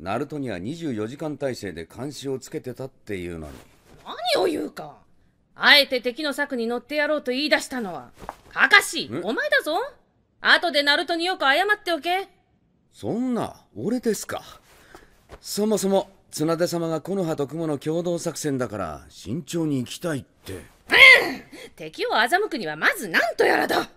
ナルトには24時間体制で監視をつけてたっていうのに何を言うかあえて敵の策に乗ってやろうと言い出したのはカカシお前だぞ後でナルトによく謝っておけそんな俺ですかそもそも綱手様が木の葉と雲の共同作戦だから慎重に行きたいってうん敵を欺くにはまず何とやらだ